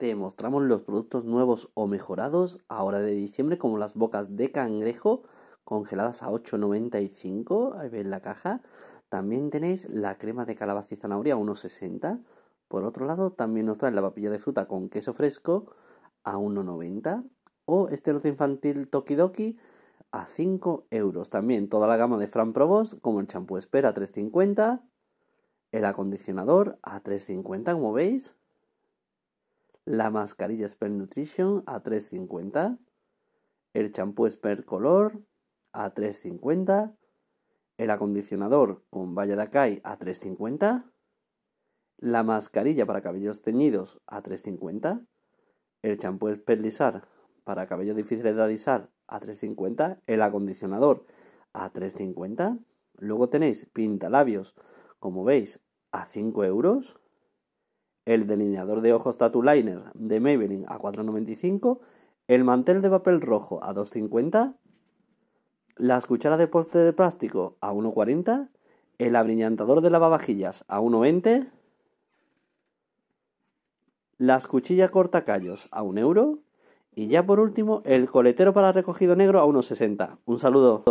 Te mostramos los productos nuevos o mejorados ahora de diciembre, como las bocas de cangrejo congeladas a 8,95, ahí veis la caja. También tenéis la crema de calabaza y zanahoria a 1,60. Por otro lado, también nos traen la papilla de fruta con queso fresco a 1,90. O este lote infantil Tokidoki a 5 euros. También toda la gama de Fran Provost, como el champú Espera a 3,50, el acondicionador a 3,50, como veis, la mascarilla Spell Nutrition a 3.50, el champú Spell Color a 3.50, el acondicionador con Valla Akai a 3.50, la mascarilla para cabellos teñidos a 3.50, el champú Spell Lizar para cabellos difíciles de alisar a 3.50, el acondicionador a 3.50, luego tenéis pintalabios, como veis, a 5 euros, el delineador de ojos Tattoo Liner de Maybelline a 4,95, el mantel de papel rojo a 2,50, las cucharas de poste de plástico a 1,40, el abrillantador de lavavajillas a 1,20, las cuchillas cortacallos a 1 euro y ya por último el coletero para recogido negro a 1,60. Un saludo.